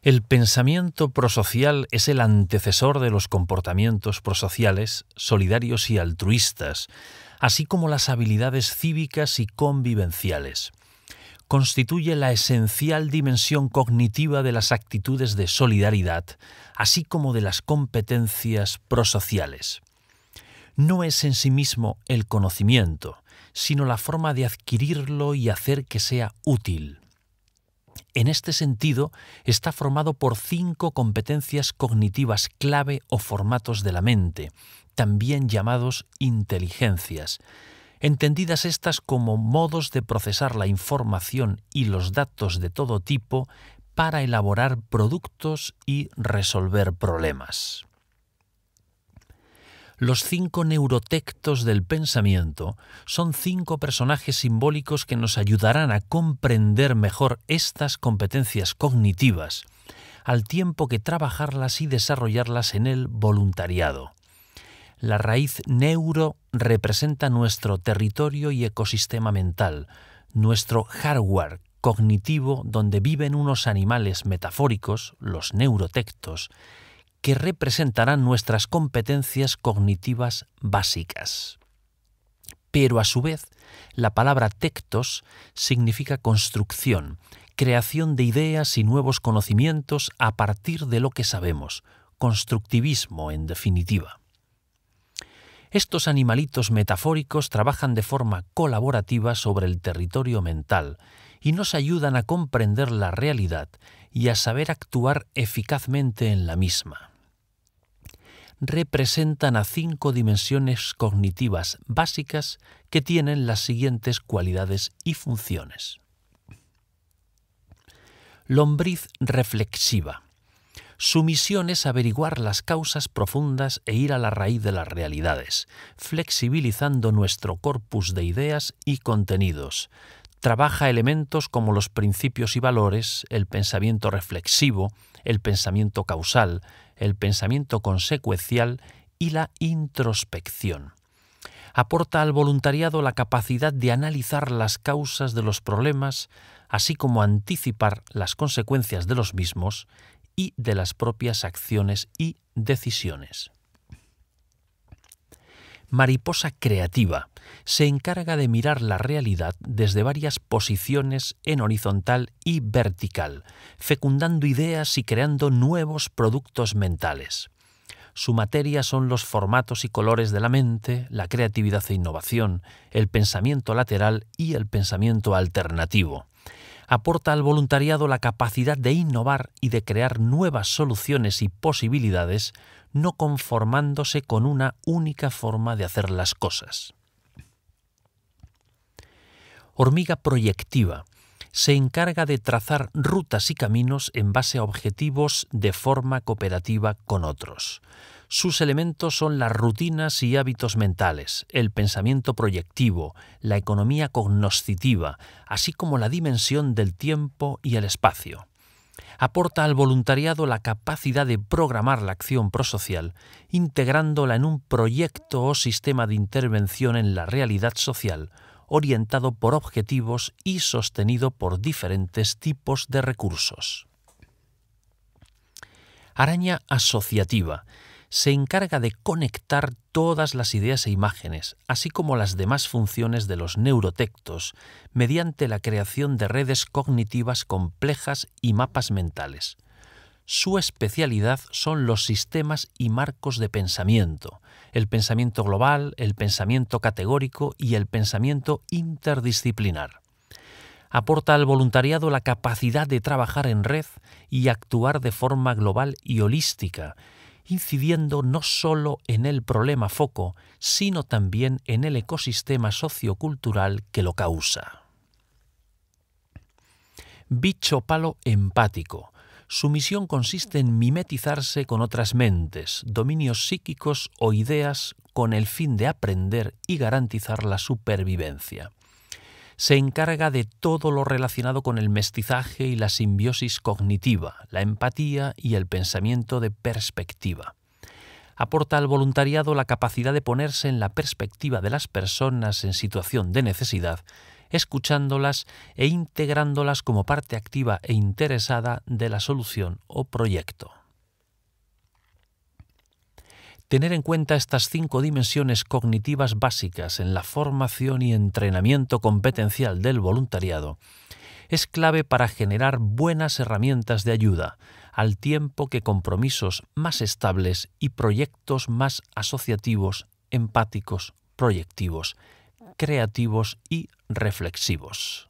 El pensamiento prosocial es el antecesor de los comportamientos prosociales, solidarios y altruistas, así como las habilidades cívicas y convivenciales. Constituye la esencial dimensión cognitiva de las actitudes de solidaridad, así como de las competencias prosociales. No es en sí mismo el conocimiento, sino la forma de adquirirlo y hacer que sea útil. En este sentido, está formado por cinco competencias cognitivas clave o formatos de la mente, también llamados inteligencias, entendidas estas como modos de procesar la información y los datos de todo tipo para elaborar productos y resolver problemas. Los cinco neurotectos del pensamiento son cinco personajes simbólicos que nos ayudarán a comprender mejor estas competencias cognitivas, al tiempo que trabajarlas y desarrollarlas en el voluntariado. La raíz neuro representa nuestro territorio y ecosistema mental, nuestro hardware cognitivo donde viven unos animales metafóricos, los neurotectos, que representarán nuestras competencias cognitivas básicas. Pero a su vez, la palabra tectos significa construcción, creación de ideas y nuevos conocimientos a partir de lo que sabemos, constructivismo en definitiva. Estos animalitos metafóricos trabajan de forma colaborativa sobre el territorio mental y nos ayudan a comprender la realidad y a saber actuar eficazmente en la misma. Representan a cinco dimensiones cognitivas básicas que tienen las siguientes cualidades y funciones. Lombriz reflexiva su misión es averiguar las causas profundas e ir a la raíz de las realidades, flexibilizando nuestro corpus de ideas y contenidos. Trabaja elementos como los principios y valores, el pensamiento reflexivo, el pensamiento causal, el pensamiento consecuencial y la introspección aporta al voluntariado la capacidad de analizar las causas de los problemas, así como anticipar las consecuencias de los mismos y de las propias acciones y decisiones. Mariposa creativa se encarga de mirar la realidad desde varias posiciones en horizontal y vertical, fecundando ideas y creando nuevos productos mentales. Su materia son los formatos y colores de la mente, la creatividad e innovación, el pensamiento lateral y el pensamiento alternativo aporta al voluntariado la capacidad de innovar y de crear nuevas soluciones y posibilidades, no conformándose con una única forma de hacer las cosas. Hormiga proyectiva se encarga de trazar rutas y caminos en base a objetivos de forma cooperativa con otros. Sus elementos son las rutinas y hábitos mentales, el pensamiento proyectivo, la economía cognoscitiva, así como la dimensión del tiempo y el espacio. Aporta al voluntariado la capacidad de programar la acción prosocial, integrándola en un proyecto o sistema de intervención en la realidad social, orientado por objetivos y sostenido por diferentes tipos de recursos. Araña asociativa se encarga de conectar todas las ideas e imágenes, así como las demás funciones de los neurotectos, mediante la creación de redes cognitivas complejas y mapas mentales. Su especialidad son los sistemas y marcos de pensamiento, el pensamiento global, el pensamiento categórico y el pensamiento interdisciplinar. Aporta al voluntariado la capacidad de trabajar en red y actuar de forma global y holística, incidiendo no solo en el problema foco, sino también en el ecosistema sociocultural que lo causa. Bicho palo empático su misión consiste en mimetizarse con otras mentes, dominios psíquicos o ideas con el fin de aprender y garantizar la supervivencia. Se encarga de todo lo relacionado con el mestizaje y la simbiosis cognitiva, la empatía y el pensamiento de perspectiva aporta al voluntariado la capacidad de ponerse en la perspectiva de las personas en situación de necesidad escuchándolas e integrándolas como parte activa e interesada de la solución o proyecto. Tener en cuenta estas cinco dimensiones cognitivas básicas en la formación y entrenamiento competencial del voluntariado es clave para generar buenas herramientas de ayuda, al tiempo que compromisos más estables y proyectos más asociativos, empáticos, proyectivos, creativos y reflexivos.